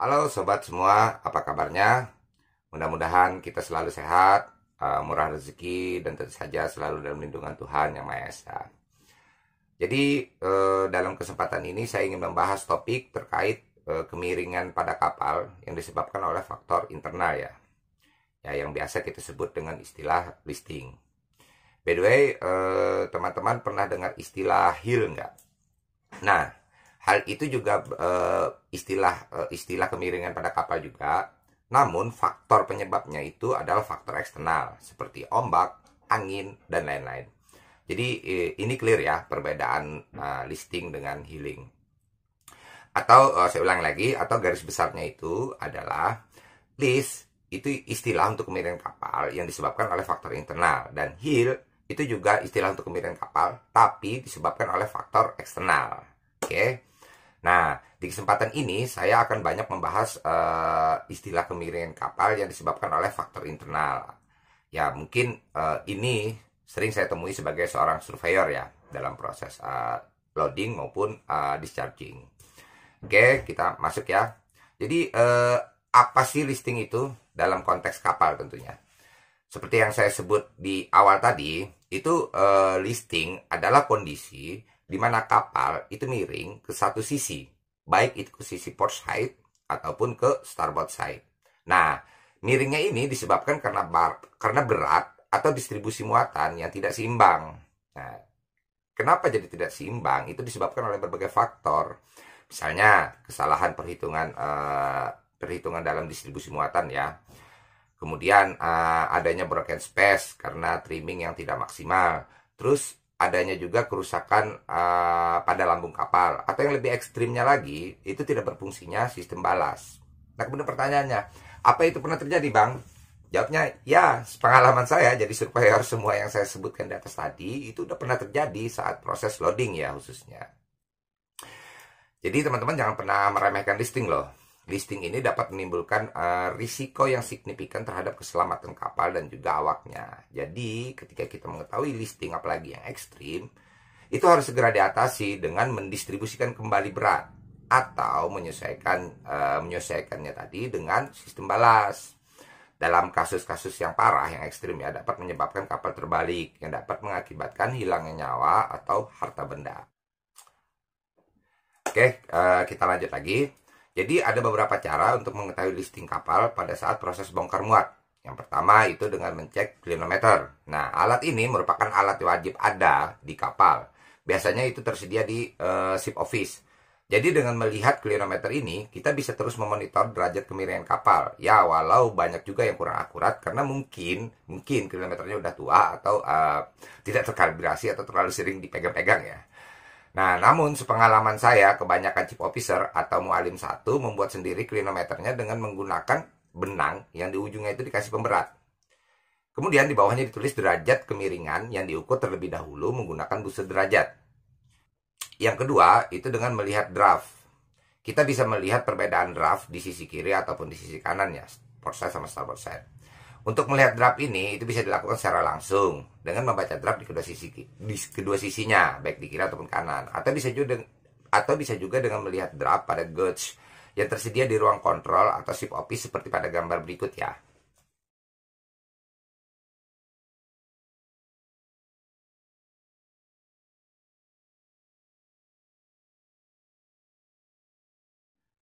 Halo sobat semua, apa kabarnya? Mudah-mudahan kita selalu sehat, eh, murah rezeki, dan tentu saja selalu dalam lindungan Tuhan Yang Maha Esa. Jadi, eh, dalam kesempatan ini saya ingin membahas topik terkait eh, kemiringan pada kapal yang disebabkan oleh faktor internal ya. Ya, yang biasa kita sebut dengan istilah listing. By the way, teman-teman pernah dengar istilah heel nggak? Nah, Hal itu juga uh, istilah uh, istilah kemiringan pada kapal juga. Namun faktor penyebabnya itu adalah faktor eksternal seperti ombak, angin dan lain-lain. Jadi eh, ini clear ya perbedaan uh, listing dengan healing. Atau uh, saya ulang lagi atau garis besarnya itu adalah list itu istilah untuk kemiringan kapal yang disebabkan oleh faktor internal dan heal itu juga istilah untuk kemiringan kapal tapi disebabkan oleh faktor eksternal. Oke. Okay? Nah, di kesempatan ini saya akan banyak membahas uh, istilah kemiringan kapal yang disebabkan oleh faktor internal. Ya, mungkin uh, ini sering saya temui sebagai seorang surveyor ya dalam proses uh, loading maupun uh, discharging. Oke, kita masuk ya. Jadi uh, apa sih listing itu dalam konteks kapal tentunya? Seperti yang saya sebut di awal tadi, itu uh, listing adalah kondisi di mana kapal itu miring ke satu sisi, baik itu ke sisi port side ataupun ke starboard side. Nah, miringnya ini disebabkan karena bar, karena berat atau distribusi muatan yang tidak seimbang. Nah, kenapa jadi tidak seimbang? Itu disebabkan oleh berbagai faktor. Misalnya kesalahan perhitungan uh, perhitungan dalam distribusi muatan ya. Kemudian uh, adanya broken space karena trimming yang tidak maksimal. Terus adanya juga kerusakan uh, pada lambung kapal atau yang lebih ekstrimnya lagi itu tidak berfungsinya sistem balas. Nah kemudian pertanyaannya apa itu pernah terjadi bang? Jawabnya ya pengalaman saya jadi surveyor semua yang saya sebutkan di atas tadi itu udah pernah terjadi saat proses loading ya khususnya. Jadi teman-teman jangan pernah meremehkan listing loh Listing ini dapat menimbulkan uh, risiko yang signifikan terhadap keselamatan kapal dan juga awaknya. Jadi, ketika kita mengetahui listing apalagi yang ekstrim, itu harus segera diatasi dengan mendistribusikan kembali berat atau menyesuaikan uh, eh, menyesuaikannya tadi dengan sistem balas. Dalam kasus-kasus yang parah, yang ekstrim ya, dapat menyebabkan kapal terbalik yang dapat mengakibatkan hilangnya nyawa atau harta benda. Oke, eh, kita lanjut lagi. Jadi ada beberapa cara untuk mengetahui listing kapal pada saat proses bongkar muat. Yang pertama itu dengan mencek klinometer. Nah, alat ini merupakan alat wajib ada di kapal. Biasanya itu tersedia di uh, ship office. Jadi dengan melihat klinometer ini, kita bisa terus memonitor derajat kemiringan kapal. Ya, walau banyak juga yang kurang akurat karena mungkin mungkin kilometernya udah tua atau uh, tidak terkalibrasi atau terlalu sering dipegang-pegang ya. Nah, namun sepengalaman saya, kebanyakan chief officer atau mualim satu membuat sendiri klinometernya dengan menggunakan benang yang di ujungnya itu dikasih pemberat. Kemudian di bawahnya ditulis derajat kemiringan yang diukur terlebih dahulu menggunakan busur derajat. Yang kedua, itu dengan melihat draft. Kita bisa melihat perbedaan draft di sisi kiri ataupun di sisi kanannya, port sama starboard side. Untuk melihat draft ini itu bisa dilakukan secara langsung dengan membaca draft di kedua sisi di kedua sisinya, baik di kiri ataupun kanan. Atau bisa juga atau bisa juga dengan melihat draft pada goods yang tersedia di ruang kontrol atau ship office seperti pada gambar berikut ya.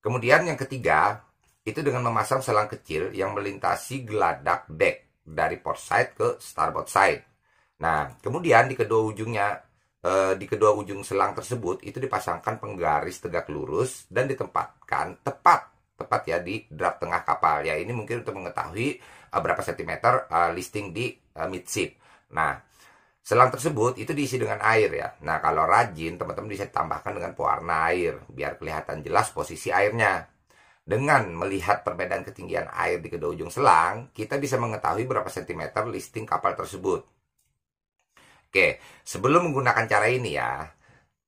Kemudian yang ketiga, itu dengan memasang selang kecil yang melintasi geladak deck dari port side ke starboard side. Nah, kemudian di kedua ujungnya eh, di kedua ujung selang tersebut itu dipasangkan penggaris tegak lurus dan ditempatkan tepat tepat ya di draft tengah kapal ya ini mungkin untuk mengetahui eh, berapa sentimeter eh, listing di eh, midship nah selang tersebut itu diisi dengan air ya nah kalau rajin teman-teman bisa tambahkan dengan pewarna air biar kelihatan jelas posisi airnya dengan melihat perbedaan ketinggian air di kedua ujung selang, kita bisa mengetahui berapa sentimeter listing kapal tersebut. Oke, sebelum menggunakan cara ini ya,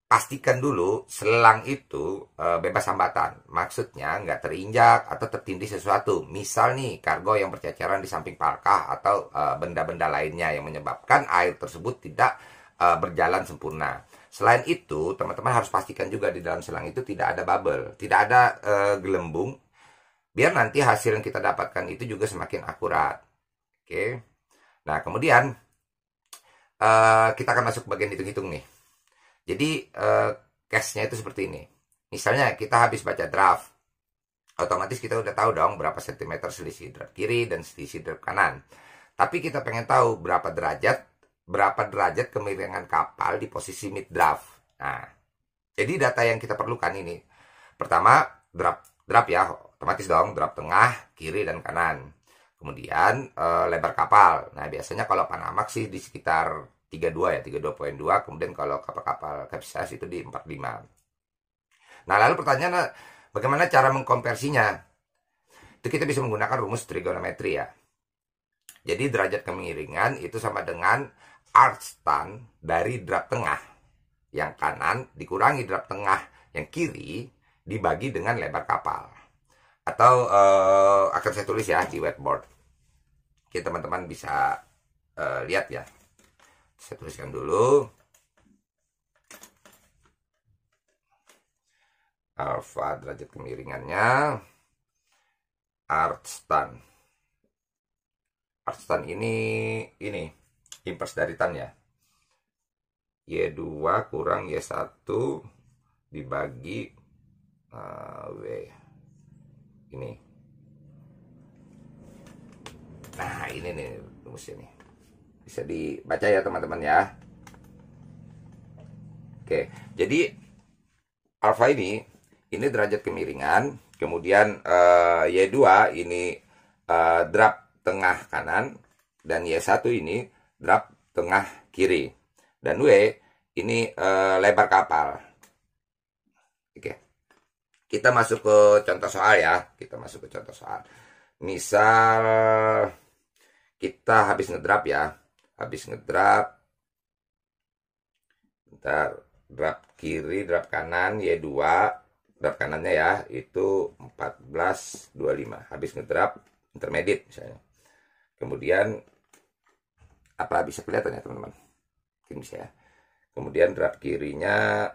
pastikan dulu selang itu e, bebas hambatan. Maksudnya nggak terinjak atau tertindih sesuatu. Misal nih, kargo yang berceceran di samping parkah atau eh, benda-benda lainnya yang menyebabkan air tersebut tidak e, berjalan sempurna. Selain itu, teman-teman harus pastikan juga di dalam selang itu tidak ada bubble, tidak ada uh, gelembung, biar nanti hasil yang kita dapatkan itu juga semakin akurat. Oke. Okay. Nah, kemudian uh, kita akan masuk ke bagian hitung-hitung nih. Jadi, eh, cash-nya itu seperti ini. Misalnya kita habis baca draft, otomatis kita udah tahu dong berapa sentimeter selisih draft kiri dan selisih draft kanan. Tapi kita pengen tahu berapa derajat berapa derajat kemiringan kapal di posisi mid draft. Nah, jadi data yang kita perlukan ini. Pertama, draft, drop ya, otomatis dong, draft tengah, kiri dan kanan. Kemudian e, lebar kapal. Nah, biasanya kalau Panamax sih di sekitar 32 ya, 32.2, kemudian kalau kapal-kapal kapsize itu di 45. Nah, lalu pertanyaan bagaimana cara mengkonversinya? Itu kita bisa menggunakan rumus trigonometri ya. Jadi derajat kemiringan itu sama dengan artstan dari drap tengah. Yang kanan dikurangi drap tengah, yang kiri dibagi dengan lebar kapal. Atau uh, akan saya tulis ya di whiteboard, Oke teman-teman bisa uh, lihat ya. Saya tuliskan dulu. alfa derajat kemiringannya artstan artstan ini ini inverse dari tan ya. Y2 kurang Y1 dibagi uh, W. Ini. Nah, ini nih rumus ini. Bisa dibaca ya teman-teman ya. Oke, jadi alfa ini ini derajat kemiringan, kemudian uh, eh, Y2 ini uh, eh, drap tengah kanan dan Y1 ini drop tengah kiri. Dan W ini uh, lebar kapal. Oke. Kita masuk ke contoh soal ya. Kita masuk ke contoh soal. Misal kita habis ngedrap ya. Habis ngedrap bentar drop kiri drop kanan Y2 drop kanannya ya itu 1425 habis ngedrap intermediate misalnya kemudian apa bisa kelihatan ya teman-teman mungkin bisa ya kemudian draft kirinya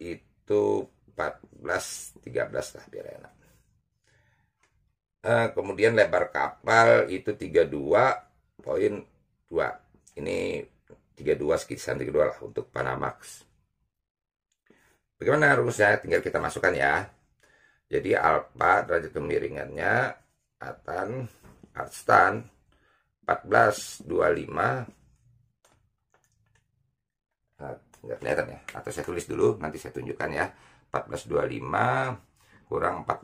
itu 14 13 lah biar enak nah, kemudian lebar kapal itu 32 poin 2 ini 32 sekitar 32 lah untuk Panamax bagaimana rumusnya tinggal kita masukkan ya jadi alfa derajat kemiringannya atan artstan 14 25 ah, nggak kelihatan ya atau saya tulis dulu nanti saya tunjukkan ya 1425 kurang 1413 uh,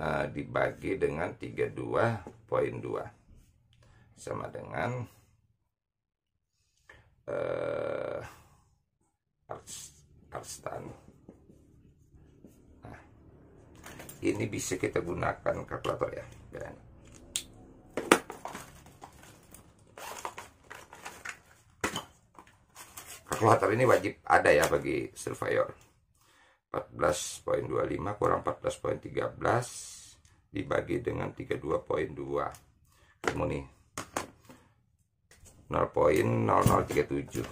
eh, dibagi dengan 32.2 sama dengan uh, eh, arstan nah, ini bisa kita gunakan kalkulator ya biar enak kalkulator ini wajib ada ya bagi surveyor 14.25 kurang 14.13 dibagi dengan 32.2 kamu nih 0.0037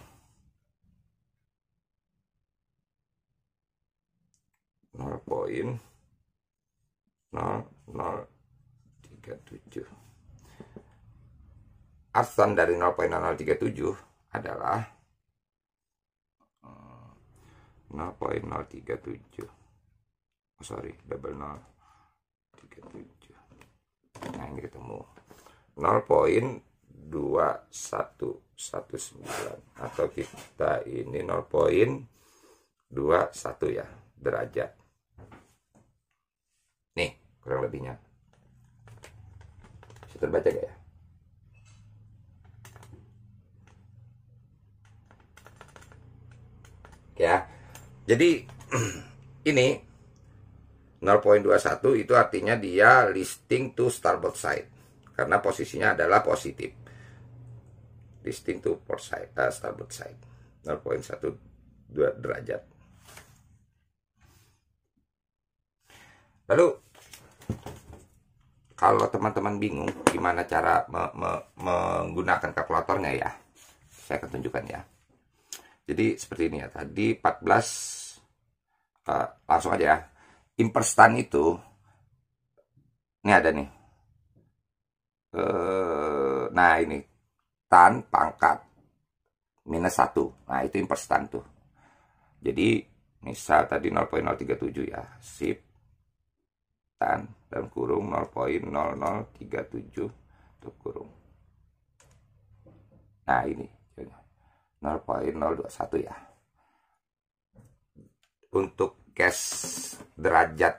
0.0037 Asan dari 0.0037 adalah 0.037 oh sorry double 0 37 nah ini ketemu 0.2119 atau kita ini 0.21 ya derajat nih kurang lebihnya bisa terbaca gak ya ya jadi ini 0.21 itu artinya dia listing to starboard side karena posisinya adalah positif. Listing to port side, uh, starboard side 0.12 derajat. Lalu kalau teman-teman bingung gimana cara me me menggunakan kalkulatornya ya, saya akan tunjukkan ya. Jadi seperti ini ya. Tadi 14 Eh, langsung aja ya imperstan itu ini ada nih uh, nah ini tan pangkat minus satu nah itu imperstan tuh jadi misal tadi 0.037 ya sip tan dan kurung 0.0037 tuh kurung nah ini 0.021 ya untuk cash derajat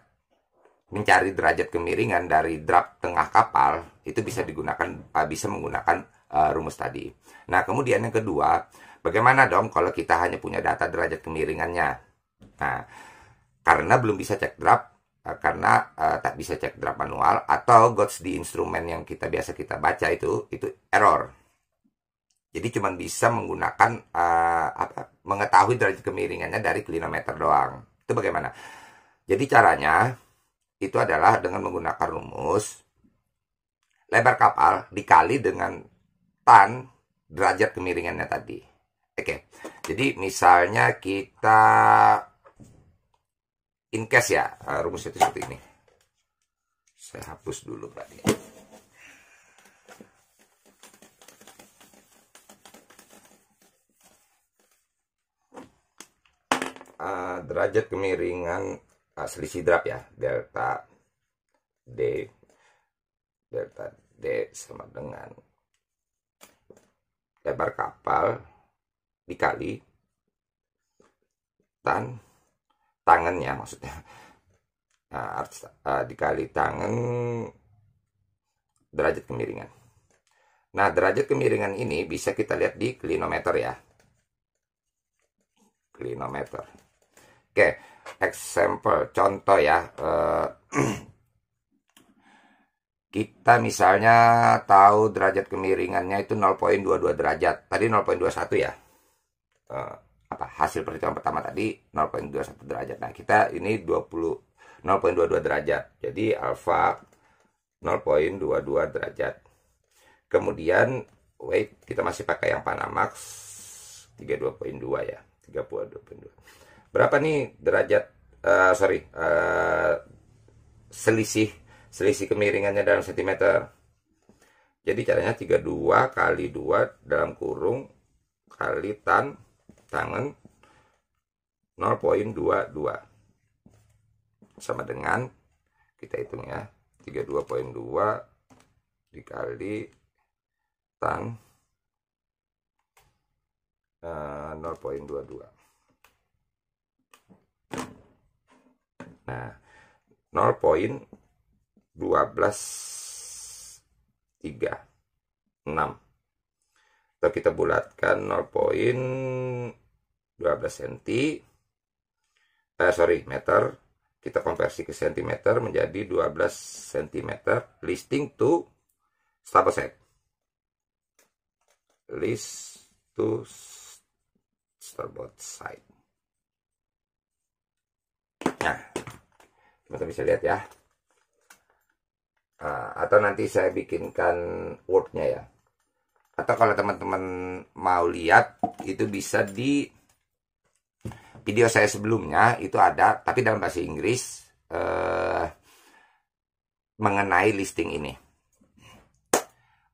mencari derajat kemiringan dari draft tengah kapal itu bisa digunakan eh, bisa menggunakan uh, rumus tadi. Nah, kemudian yang kedua, bagaimana dong kalau kita hanya punya data derajat kemiringannya? Nah, karena belum bisa cek draft eh, karena uh, tak bisa cek draft manual atau gots di instrumen yang kita biasa kita baca itu itu error. Jadi cuma bisa menggunakan uh, apa, mengetahui derajat kemiringannya dari klinometer doang. Itu bagaimana? Jadi caranya itu adalah dengan menggunakan rumus lebar kapal dikali dengan tan derajat kemiringannya tadi. Oke, okay. jadi misalnya kita in case ya, eh, rumus itu seperti ini. Saya hapus dulu berarti. uh, derajat kemiringan uh, selisih drap ya delta D delta D sama dengan lebar kapal dikali tan tangannya maksudnya nah, arts, uh, ah, dikali tangan derajat kemiringan nah derajat kemiringan ini bisa kita lihat di klinometer ya klinometer Oke, example, contoh ya. Uh, kita misalnya tahu derajat kemiringannya itu 0.22 derajat. Tadi 0.21 ya. Uh, apa hasil perhitungan pertama tadi 0.21 derajat. Nah, kita ini 20 0.22 derajat. Jadi alfa 0.22 derajat. Kemudian wait, kita masih pakai yang Panamax 32.2 ya. 32.2 berapa nih derajat uh, sorry uh, selisih selisih kemiringannya dalam sentimeter jadi caranya 32 kali 2 dalam kurung kali tan tangan 0.22 sama dengan kita hitung ya 32.2 dikali tan uh, eh, 0.22 Nah, 0.1236 atau kita bulatkan 0.12 cm eh sorry meter kita konversi ke sentimeter menjadi 12 cm listing to stable set list to starboard side nah teman bisa lihat ya nah, atau nanti saya bikinkan wordnya ya atau kalau teman-teman mau lihat itu bisa di video saya sebelumnya itu ada tapi dalam bahasa Inggris eh, mengenai listing ini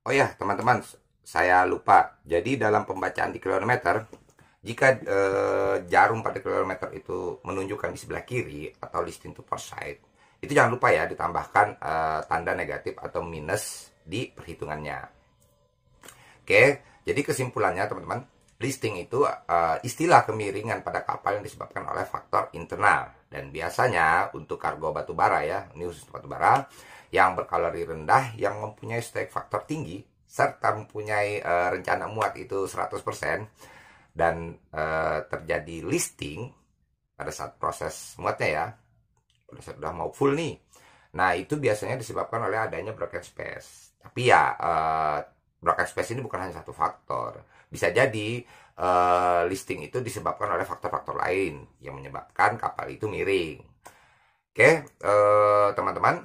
oh ya teman-teman saya lupa jadi dalam pembacaan di kilometer jika e, jarum pada kilometer itu menunjukkan di sebelah kiri atau listing to port side, itu jangan lupa ya ditambahkan e, tanda negatif atau minus di perhitungannya. Oke, jadi kesimpulannya teman-teman, listing itu e, istilah kemiringan pada kapal yang disebabkan oleh faktor internal. Dan biasanya untuk kargo batu bara ya, ini khusus bara, yang berkalori rendah, yang mempunyai stake faktor tinggi, serta mempunyai e, rencana muat itu 100%, dan e, terjadi listing pada saat proses muatnya ya pada saat sudah mau full nih nah itu biasanya disebabkan oleh adanya broken space tapi ya e, broken space ini bukan hanya satu faktor bisa jadi e, listing itu disebabkan oleh faktor-faktor lain yang menyebabkan kapal itu miring oke teman-teman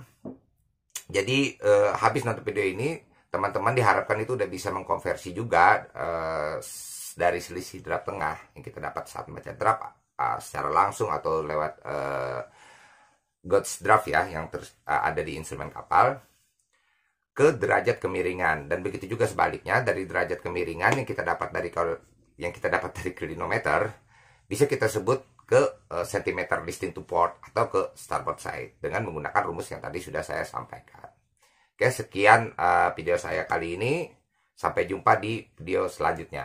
jadi e, habis nonton video ini teman-teman diharapkan itu udah bisa mengkonversi juga e, dari selisih draft tengah yang kita dapat saat membaca draft uh, ah, secara langsung atau lewat uh, God's draft ya yang ter, uh, ada di instrumen kapal ke derajat kemiringan dan begitu juga sebaliknya dari derajat kemiringan yang kita dapat dari yang kita dapat dari klinometer bisa kita sebut ke uh, eh, listing to port atau ke starboard side dengan menggunakan rumus yang tadi sudah saya sampaikan. Oke, sekian uh, video saya kali ini. Sampai jumpa di video selanjutnya.